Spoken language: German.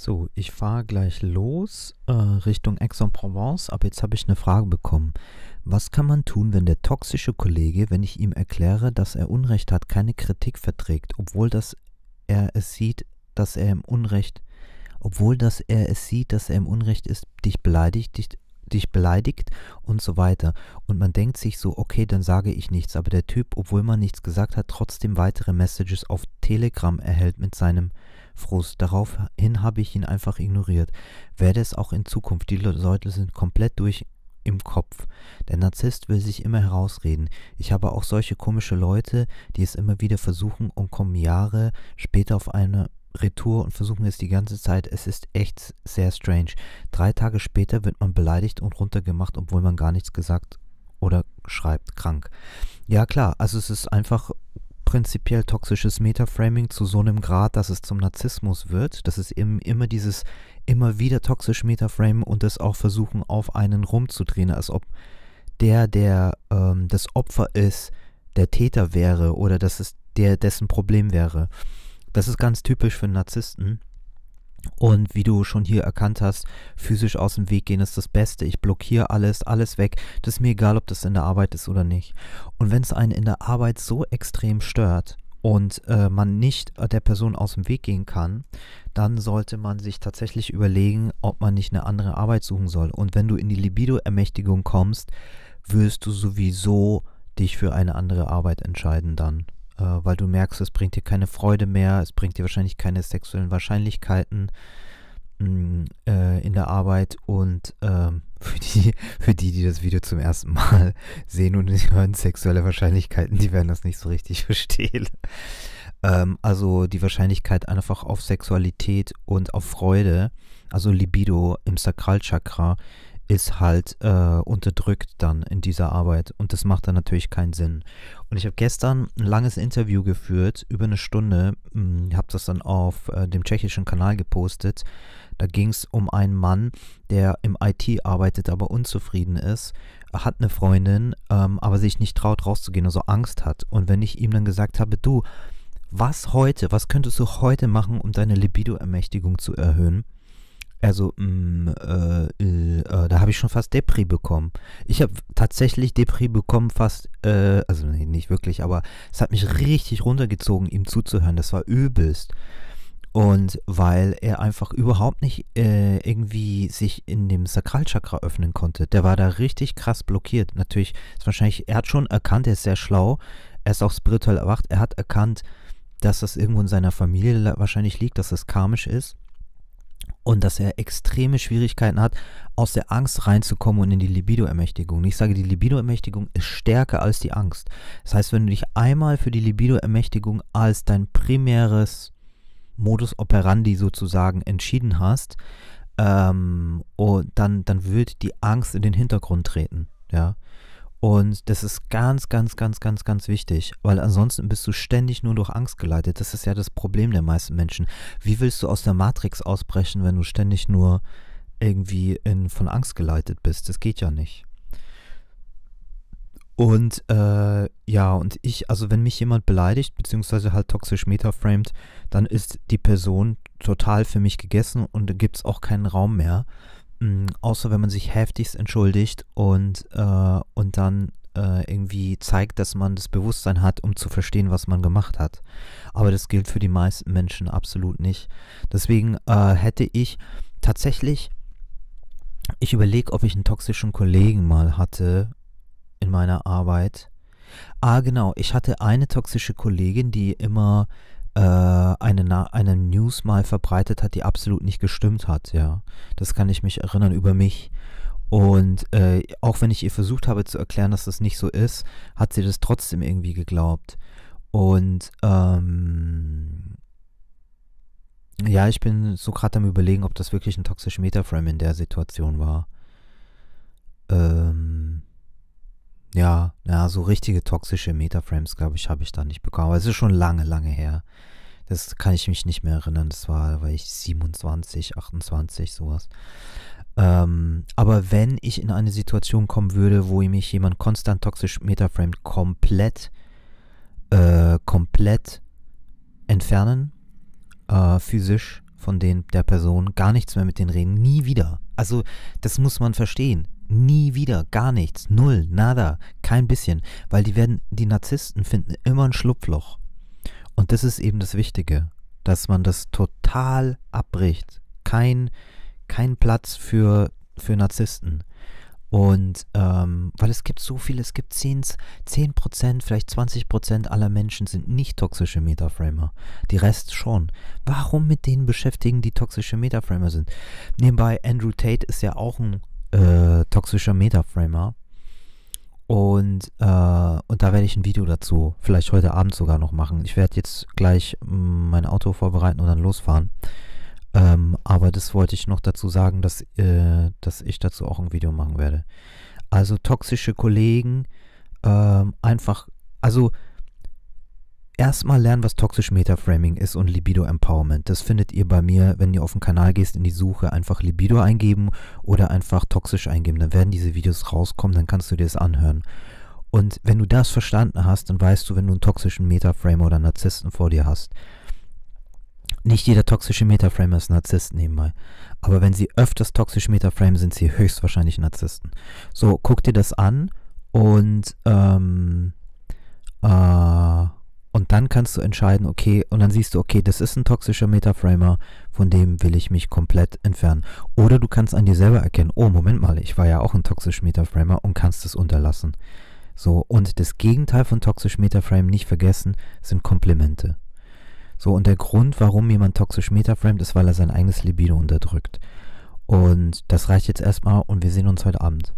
So, ich fahre gleich los äh, Richtung Aix-en-Provence, aber jetzt habe ich eine Frage bekommen. Was kann man tun, wenn der toxische Kollege, wenn ich ihm erkläre, dass er Unrecht hat, keine Kritik verträgt, obwohl dass er es sieht, dass er im Unrecht, obwohl dass er es sieht, dass er im Unrecht ist, dich beleidigt, dich, dich beleidigt und so weiter. Und man denkt sich so, okay, dann sage ich nichts. Aber der Typ, obwohl man nichts gesagt hat, trotzdem weitere Messages auf Telegram erhält mit seinem Frust. Daraufhin habe ich ihn einfach ignoriert. Werde es auch in Zukunft. Die Leute sind komplett durch im Kopf. Der Narzisst will sich immer herausreden. Ich habe auch solche komische Leute, die es immer wieder versuchen und kommen Jahre später auf eine Retour und versuchen es die ganze Zeit. Es ist echt sehr strange. Drei Tage später wird man beleidigt und runtergemacht, obwohl man gar nichts gesagt oder schreibt. Krank. Ja klar, also es ist einfach prinzipiell toxisches Metaframing zu so einem Grad, dass es zum Narzissmus wird. Das ist eben immer dieses immer wieder toxisch Metaframen und das auch versuchen auf einen rumzudrehen, als ob der, der ähm, das Opfer ist, der Täter wäre oder dass es der dessen Problem wäre. Das ist ganz typisch für Narzissten. Und wie du schon hier erkannt hast, physisch aus dem Weg gehen ist das Beste. Ich blockiere alles, alles weg. Das ist mir egal, ob das in der Arbeit ist oder nicht. Und wenn es einen in der Arbeit so extrem stört und äh, man nicht der Person aus dem Weg gehen kann, dann sollte man sich tatsächlich überlegen, ob man nicht eine andere Arbeit suchen soll. Und wenn du in die Libido-Ermächtigung kommst, wirst du sowieso dich für eine andere Arbeit entscheiden dann äh, weil du merkst, es bringt dir keine Freude mehr, es bringt dir wahrscheinlich keine sexuellen Wahrscheinlichkeiten mh, mm, äh, in der Arbeit und ähm, für, die, für die, die das Video zum ersten Mal sehen und hören, sexuelle Wahrscheinlichkeiten, die werden das nicht so richtig verstehen. Ähm, also die Wahrscheinlichkeit einfach auf Sexualität und auf Freude, also Libido im Sakralchakra, ist halt äh, unterdrückt dann in dieser Arbeit und das macht dann natürlich keinen Sinn. Und ich habe gestern ein langes Interview geführt, über eine Stunde, hm, habe das dann auf äh, dem tschechischen Kanal gepostet. Da ging es um einen Mann, der im IT arbeitet, aber unzufrieden ist, hat eine Freundin, ähm, aber sich nicht traut rauszugehen, also Angst hat. Und wenn ich ihm dann gesagt habe, du, was heute, was könntest du heute machen, um deine Libido-Ermächtigung zu erhöhen? Also, mh, mm, äh, äh, äh, da habe ich schon fast Depri bekommen. Ich habe tatsächlich Depri bekommen, fast, äh, also nee, nicht wirklich, aber es hat mich richtig runtergezogen, ihm zuzuhören. Das war übelst. Und weil er einfach überhaupt nicht äh, irgendwie sich in dem Sakralchakra öffnen konnte. Der war da richtig krass blockiert. Natürlich ist wahrscheinlich, er hat schon erkannt, er ist sehr schlau, er ist auch spirituell erwacht, er hat erkannt, dass das irgendwo in seiner Familie wahrscheinlich liegt, dass das karmisch ist und dass er extreme Schwierigkeiten hat, aus der Angst reinzukommen und in die Libido-Ermächtigung. Ich sage, die Libido-Ermächtigung ist stärker als die Angst. Das heißt, wenn du dich einmal für die Libido-Ermächtigung als dein primäres Modus operandi sozusagen entschieden hast, ähm, und dann, dann wird die Angst in den Hintergrund treten. Ja. Und das ist ganz, ganz, ganz, ganz, ganz wichtig, weil ansonsten bist du ständig nur durch Angst geleitet. Das ist ja das Problem der meisten Menschen. Wie willst du aus der Matrix ausbrechen, wenn du ständig nur irgendwie in, von Angst geleitet bist? Das geht ja nicht. Und äh, ja, und ich, also wenn mich jemand beleidigt, beziehungsweise halt toxisch metaframed, dann ist die Person total für mich gegessen und da gibt es auch keinen Raum mehr. Hm, außer wenn man sich heftigst entschuldigt und, äh, und dann äh, irgendwie zeigt, dass man das Bewusstsein hat, um zu verstehen, was man gemacht hat. Aber das gilt für die meisten Menschen absolut nicht. Deswegen äh, hätte ich tatsächlich, ich überlege, ob ich einen toxischen Kollegen mal hatte in meiner Arbeit. Ah, genau, ich hatte eine toxische Kollegin, die immer äh, eine, Na eine News mal verbreitet hat, die absolut nicht gestimmt hat, ja. Das kann ich mich erinnern über mich. Und äh, auch wenn ich ihr versucht habe zu erklären, dass das nicht so ist, hat sie das trotzdem irgendwie geglaubt. Und ähm, ja, ich bin so gerade am überlegen, ob das wirklich ein toxischer Metaframe in der Situation war. Ähm, ja, ja, so richtige toxische Metaframes, glaube ich, habe ich da nicht bekommen. Aber es ist schon lange, lange her. Das kann ich mich nicht mehr erinnern. Das war, weil ich 27, 28, sowas. Ähm, aber wenn ich in eine Situation kommen würde, wo mich jemand konstant toxisch metaframed, komplett, äh, komplett entfernen, äh, physisch von den, der Person, gar nichts mehr mit denen reden, nie wieder. Also, das muss man verstehen. Nie wieder, gar nichts, null, nada, kein bisschen, weil die werden, die Narzissten finden immer ein Schlupfloch. Und das ist eben das Wichtige, dass man das total abbricht. Kein, kein Platz für, für Narzissten. Und ähm, weil es gibt so viele, es gibt 10, 10%, vielleicht 20% aller Menschen sind nicht toxische Metaframer. Die Rest schon. Warum mit denen beschäftigen, die toxische Metaframer sind? Nebenbei, Andrew Tate ist ja auch ein äh, toxischer Metaframer. Und, äh, und da werde ich ein Video dazu, vielleicht heute Abend sogar noch machen. Ich werde jetzt gleich mm, mein Auto vorbereiten und dann losfahren. Ähm, aber das wollte ich noch dazu sagen, dass, äh, dass ich dazu auch ein Video machen werde. Also toxische Kollegen, ähm, einfach, also erstmal lernen, was toxisch Metaframing ist und Libido Empowerment. Das findet ihr bei mir, wenn ihr auf den Kanal gehst, in die Suche einfach Libido eingeben oder einfach toxisch eingeben. Dann werden diese Videos rauskommen, dann kannst du dir das anhören. Und wenn du das verstanden hast, dann weißt du, wenn du einen toxischen Metaframer oder Narzissten vor dir hast. Nicht jeder toxische Metaframer ist Narzisst nebenbei. Aber wenn sie öfters toxisch Metaframen, sind sie höchstwahrscheinlich Narzissten. So, guck dir das an und ähm, äh, und dann kannst du entscheiden, okay, und dann siehst du, okay, das ist ein toxischer Metaframer, von dem will ich mich komplett entfernen. Oder du kannst an dir selber erkennen, oh, Moment mal, ich war ja auch ein toxischer Metaframer und kannst es unterlassen. So, und das Gegenteil von toxischem Metaframe nicht vergessen, sind Komplimente. So, und der Grund, warum jemand toxisch Metaframed ist, weil er sein eigenes Libido unterdrückt. Und das reicht jetzt erstmal und wir sehen uns heute Abend.